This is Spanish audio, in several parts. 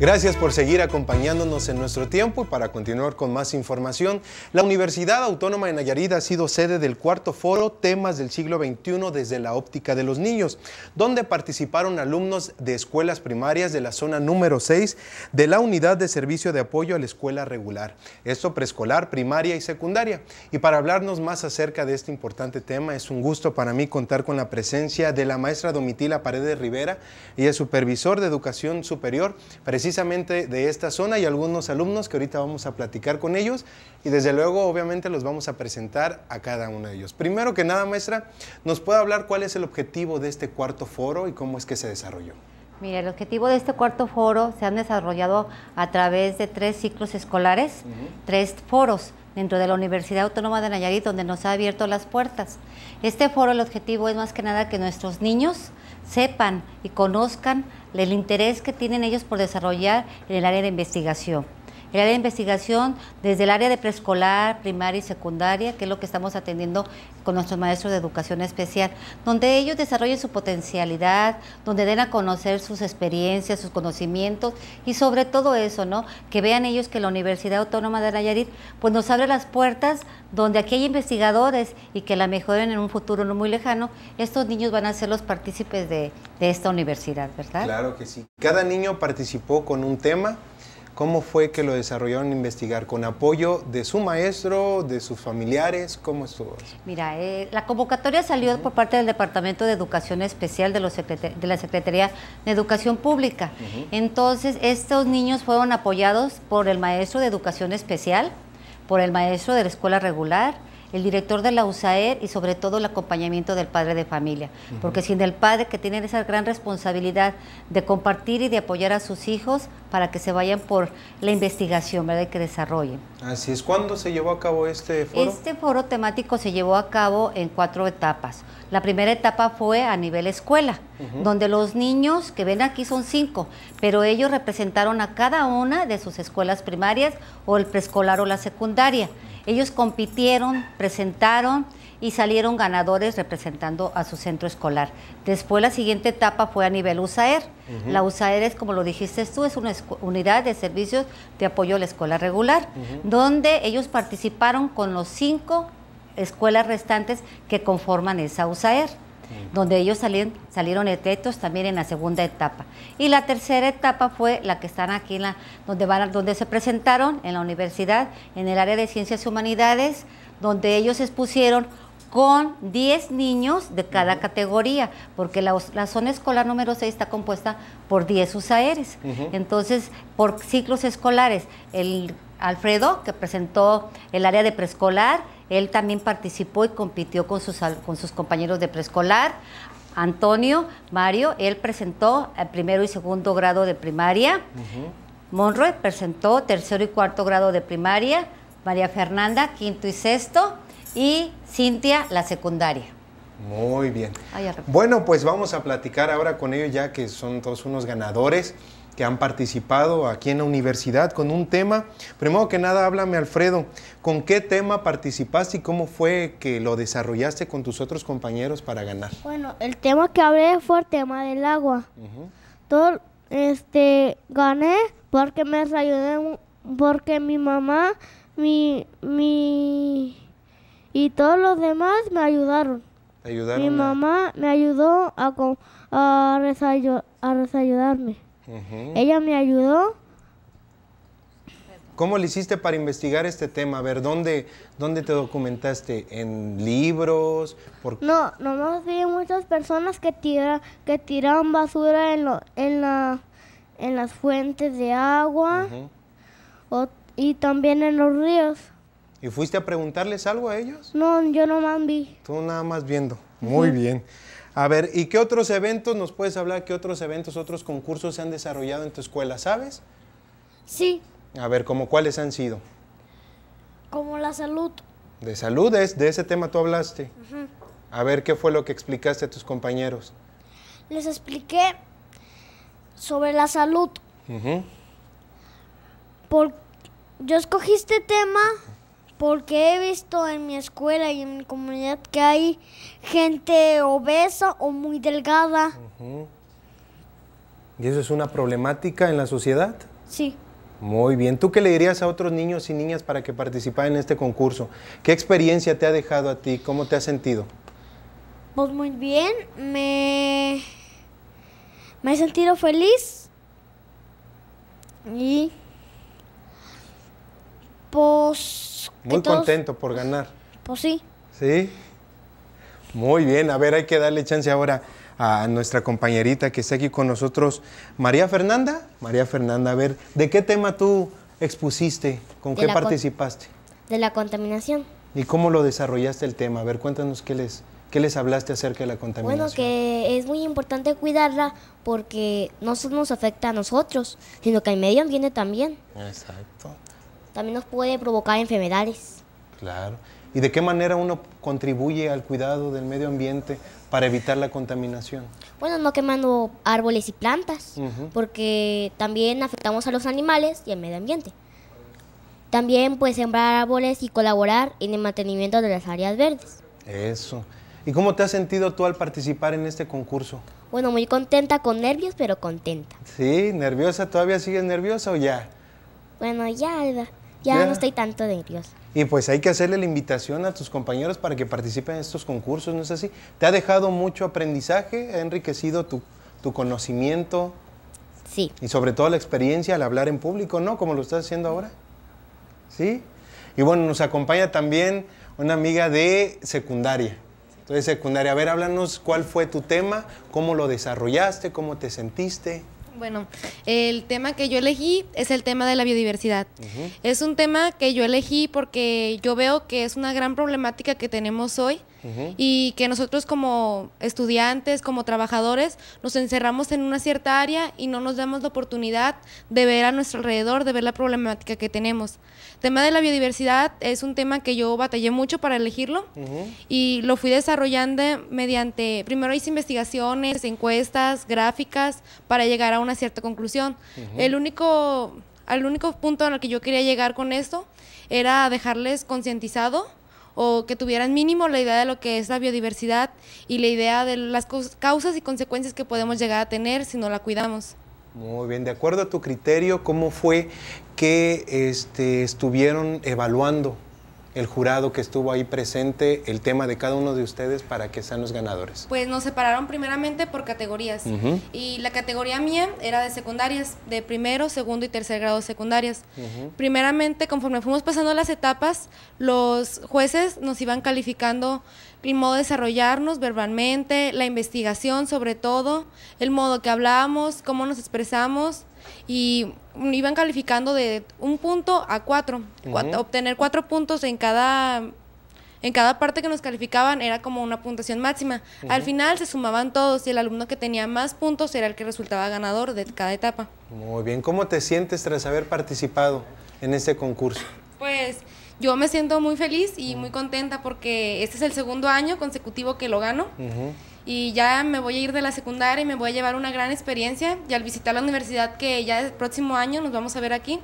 Gracias por seguir acompañándonos en nuestro tiempo y para continuar con más información, la Universidad Autónoma de Nayarit ha sido sede del cuarto foro Temas del siglo XXI desde la óptica de los niños, donde participaron alumnos de escuelas primarias de la zona número 6 de la Unidad de Servicio de Apoyo a la Escuela Regular, esto preescolar, primaria y secundaria. Y para hablarnos más acerca de este importante tema, es un gusto para mí contar con la presencia de la maestra Domitila Paredes Rivera, y es supervisor de educación superior, precisamente precisamente de esta zona y algunos alumnos que ahorita vamos a platicar con ellos y desde luego obviamente los vamos a presentar a cada uno de ellos. Primero que nada, maestra, ¿nos puede hablar cuál es el objetivo de este cuarto foro y cómo es que se desarrolló? Mira, el objetivo de este cuarto foro se han desarrollado a través de tres ciclos escolares, tres foros dentro de la Universidad Autónoma de Nayarit, donde nos ha abierto las puertas. Este foro, el objetivo es más que nada que nuestros niños sepan y conozcan el interés que tienen ellos por desarrollar en el área de investigación. El área de investigación desde el área de preescolar, primaria y secundaria, que es lo que estamos atendiendo con nuestros maestros de educación especial, donde ellos desarrollen su potencialidad, donde den a conocer sus experiencias, sus conocimientos y sobre todo eso, ¿no? Que vean ellos que la Universidad Autónoma de Nayarit pues nos abre las puertas donde aquí hay investigadores y que la mejoren en un futuro no muy lejano, estos niños van a ser los partícipes de esta universidad, ¿verdad? Claro que sí. Cada niño participó con un tema ¿Cómo fue que lo desarrollaron investigar? ¿Con apoyo de su maestro, de sus familiares? ¿Cómo estuvo? Mira, eh, la convocatoria salió por parte del Departamento de Educación Especial de, la Secretaría de Educación Pública. Entonces, estos niños fueron apoyados por el maestro de Educación Especial, por el maestro de la escuela regular, el director de la USAER y sobre todo el acompañamiento del padre de familia. Porque sin el padre que tiene esa gran responsabilidad de compartir y de apoyar a sus hijos, para que se vayan por la investigación ¿verdad? que desarrollen. Así es. ¿Cuándo se llevó a cabo este foro? Este foro temático se llevó a cabo en cuatro etapas. La primera etapa fue a nivel escuela, donde los niños que ven aquí son cinco, pero ellos representaron a cada una de sus escuelas primarias o el preescolar o la secundaria. Ellos compitieron, presentaron, y salieron ganadores representando a su centro escolar. Después la siguiente etapa fue a nivel USAER. La USAER es, como lo dijiste tú, es una unidad de servicios de apoyo a la escuela regular, donde ellos participaron con los cinco escuelas restantes que conforman esa USAER donde ellos salieron, salieron etetos también en la segunda etapa. Y la tercera etapa fue la que están aquí, en la, donde, van, donde se presentaron en la universidad, en el área de ciencias y humanidades, donde ellos expusieron con 10 niños de cada categoría, porque la, zona escolar número 6 está compuesta por 10 usaeres. Entonces, por ciclos escolares, el Alfredo, que presentó el área de preescolar, él también participó y compitió con sus, compañeros de preescolar. Antonio, Mario, él presentó el eh, primero y segundo grado de primaria. monroe Monroy presentó tercero y cuarto grado de primaria. María Fernanda, quinto y sexto y Cintia la secundaria. Muy bien. bueno, pues vamos a platicar ahora con ellos ya que son todos unos ganadores que han participado aquí en la universidad con un tema. Primero que nada, háblame Alfredo, ¿con qué tema participaste y cómo fue que lo desarrollaste con tus otros compañeros para ganar? Bueno, el tema que hablé fue el tema del agua. Entonces, Todo, este, gané porque me ayudé, porque mi mamá, mi, mi y todos los demás me ayudaron. Mi mamá me ayudó a, a, resayudarme. Ella me ayudó. ¿Cómo le hiciste para investigar este tema? A ver, ¿dónde, dónde te documentaste? ¿En libros? No, nomás vi muchas personas que, tiran que tiran basura en, en, la, en las fuentes de agua y también en los ríos. ¿Y fuiste a preguntarles algo a ellos? No, yo no vi. Tú nada más viendo. Muy bien. A ver, ¿y qué otros eventos nos puedes hablar? ¿Qué otros eventos, otros concursos se han desarrollado en tu escuela? ¿Sabes? Sí. A ver, ¿como cuáles han sido? Como la salud. De salud, es, de ese tema tú hablaste. A ver, ¿qué fue lo que explicaste a tus compañeros? Les expliqué sobre la salud. Por, yo escogí este tema porque he visto en mi escuela y en mi comunidad que hay gente obesa o muy delgada. ¿Y eso es una problemática en la sociedad? Sí. Muy bien. ¿Tú qué le dirías a otros niños y niñas para que participen en este concurso? ¿Qué experiencia te ha dejado a ti? ¿Cómo te has sentido? Pues muy bien. Me, me he sentido feliz. Y pues muy contento por pues, ganar. Pues sí. Sí. Muy bien, a ver, hay que darle chance ahora a nuestra compañerita que está aquí con nosotros, María Fernanda. María Fernanda, a ver, ¿de qué tema tú expusiste? ¿Con qué participaste? De la contaminación. ¿Y cómo lo desarrollaste el tema? A ver, cuéntanos qué les, qué les hablaste acerca de la contaminación. Bueno, que es muy importante cuidarla porque no solo nos afecta a nosotros, sino que al medio viene también. Exacto también nos puede provocar enfermedades. Claro. ¿Y de qué manera uno contribuye al cuidado del medio ambiente para evitar la contaminación? Bueno, no quemando árboles y plantas, porque también afectamos a los animales y al medio ambiente. También pues sembrar árboles y colaborar en el mantenimiento de las áreas verdes. Eso. ¿Y cómo te has sentido tú al participar en este concurso? Bueno, muy contenta, con nervios, pero contenta. Sí, nerviosa, ¿todavía sigues nerviosa o ya? Bueno, ya, ya no estoy tanto nerviosa. Y pues hay que hacerle la invitación a tus compañeros para que participen en estos concursos, ¿no es así? ¿Te ha dejado mucho aprendizaje? ¿Ha enriquecido tu, tu conocimiento? Sí. Y sobre todo la experiencia al hablar en público, ¿no? Como lo estás haciendo ahora. ¿Sí? Y bueno, nos acompaña también una amiga de secundaria. Entonces, secundaria, a ver, háblanos cuál fue tu tema, cómo lo desarrollaste, cómo te sentiste. Bueno, el tema que yo elegí es el tema de la biodiversidad. Es un tema que yo elegí porque yo veo que es una gran problemática que tenemos hoy y que nosotros como estudiantes, como trabajadores, nos encerramos en una cierta área y no nos damos la oportunidad de ver a nuestro alrededor, de ver la problemática que tenemos. El tema de la biodiversidad es un tema que yo batallé mucho para elegirlo y lo fui desarrollando mediante, primero hice investigaciones, encuestas, gráficas para llegar a una cierta conclusión. El único único punto en el que yo quería llegar con esto era dejarles concientizado o que tuvieran mínimo la idea de lo que es la biodiversidad y la idea de las causas y consecuencias que podemos llegar a tener si no la cuidamos. Muy bien, de acuerdo a tu criterio, ¿cómo fue que este, estuvieron evaluando el jurado que estuvo ahí presente el tema de cada uno de ustedes para que sean los ganadores? Pues nos separaron primeramente por categorías y la categoría mía era de secundarias, de primero, segundo y tercer grado secundarias. Primeramente, conforme fuimos pasando las etapas, los jueces nos iban calificando el modo de desarrollarnos verbalmente, la investigación sobre todo, el modo que hablábamos, cómo nos expresamos y iban calificando de un punto a cuatro. obtener cuatro puntos en cada en cada parte que nos calificaban era como una puntuación máxima. Al final se sumaban todos y el alumno que tenía más puntos era el que resultaba ganador de cada etapa. Muy bien, ¿cómo te sientes tras haber participado en este concurso? Pues yo me siento muy feliz y muy contenta porque este es el segundo año consecutivo que lo gano y ya me voy a ir de la secundaria y me voy a llevar una gran experiencia y al visitar la universidad que ya el próximo año nos vamos a ver aquí,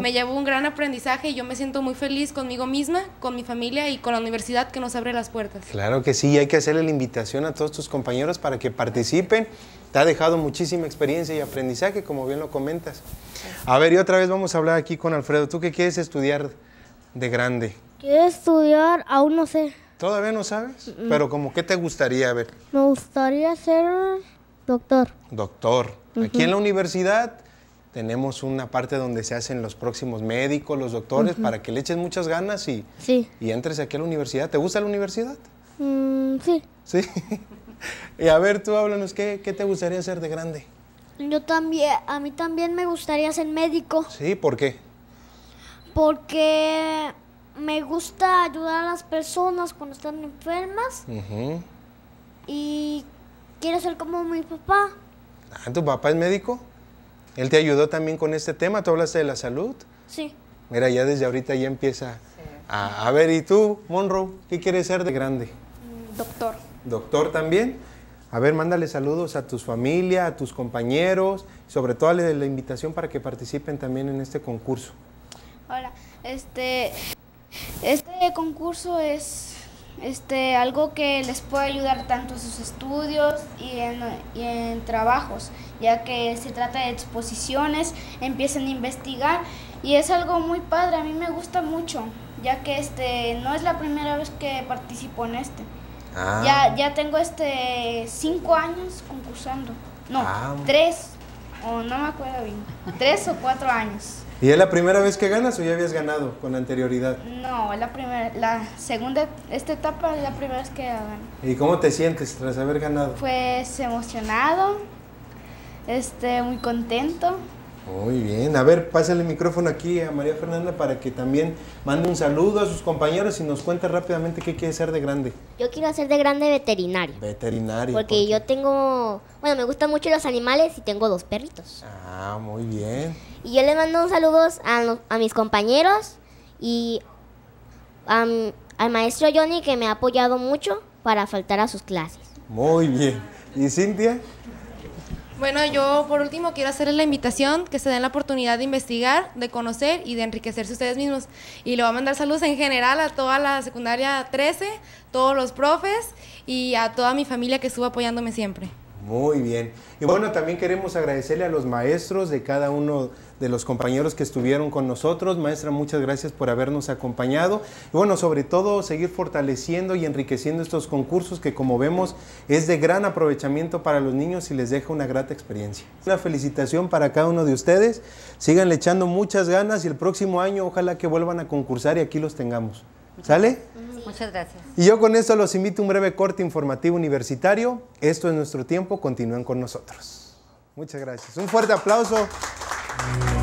me llevo un gran aprendizaje y yo me siento muy feliz conmigo misma, con mi familia y con la universidad que nos abre las puertas. Claro que sí, hay que hacerle la invitación a todos tus compañeros para que participen. Te ha dejado muchísima experiencia y aprendizaje, como bien lo comentas. A ver, y otra vez vamos a hablar aquí con Alfredo. ¿Tú qué quieres estudiar de grande? Quiero estudiar, aún no sé. Todavía no sabes, pero como qué te gustaría ver. Me gustaría ser doctor. Doctor. Aquí en la universidad tenemos una parte donde se hacen los próximos médicos, los doctores, para que le eches muchas ganas y, y entres aquí a la universidad. ¿Te gusta la universidad? Mm, sí. Sí. y a ver, tú háblanos, ¿qué, ¿qué te gustaría ser de grande? Yo también, a mí también me gustaría ser médico. Sí, ¿por qué? Porque me gusta ayudar a las personas cuando están enfermas. Y quiero ser como mi papá. Ah, ¿tu papá es médico? ¿Él te ayudó también con este tema? ¿Tú hablaste de la salud? Sí. Mira, ya desde ahorita ya empieza a, a... ver, ¿y tú, Monroe, qué quieres ser de grande? Doctor. ¿Doctor también? A ver, mándale saludos a tus familia, a tus compañeros, sobre todo a la invitación para que participen también en este concurso. Hola, este, este concurso es este, algo que les puede ayudar tanto en sus estudios y en, trabajos, ya que se trata de exposiciones, empiezan a investigar y es algo muy padre, a mí me gusta mucho, ya que este, no es la primera vez que participo en este. Ah. Ya, ya tengo este cinco años concursando, no, ah. tres, o no me acuerdo bien, tres o cuatro años. ¿Y es la primera vez que ganas o ya habías ganado con anterioridad? No, la primera, la segunda, esta etapa es la primera vez que gano. ¿Y cómo te sientes tras haber ganado? Pues emocionado, este, muy contento. Muy bien, a ver, pásale el micrófono aquí a María Fernanda para que también mande un saludo a sus compañeros y nos cuente rápidamente qué quiere ser de grande. Yo quiero ser de grande veterinario. Veterinario. Porque yo tengo, bueno, me gustan mucho los animales y tengo dos perritos. Ah, muy bien. Y yo le mando un saludo a, mis compañeros y al maestro Johnny que me ha apoyado mucho para faltar a sus clases. Muy bien. ¿Y Cintia? Bueno, yo por último quiero hacerles la invitación que se den la oportunidad de investigar, de conocer y de enriquecerse ustedes mismos. Y le voy a mandar saludos en general a toda la secundaria 13, todos los profes y a toda mi familia que estuvo apoyándome siempre. Muy bien. Y bueno, también queremos agradecerle a los maestros de cada uno de los compañeros que estuvieron con nosotros. Maestra, muchas gracias por habernos acompañado. Y bueno, sobre todo seguir fortaleciendo y enriqueciendo estos concursos que como vemos es de gran aprovechamiento para los niños y les deja una grata experiencia. Una felicitación para cada uno de ustedes. sigan echando muchas ganas y el próximo año ojalá que vuelvan a concursar y aquí los tengamos. ¿Sale? Muchas gracias. Y yo con esto los invito a un breve corte informativo universitario. Esto es nuestro tiempo. Continúen con nosotros. Muchas gracias. Un fuerte aplauso Thank you.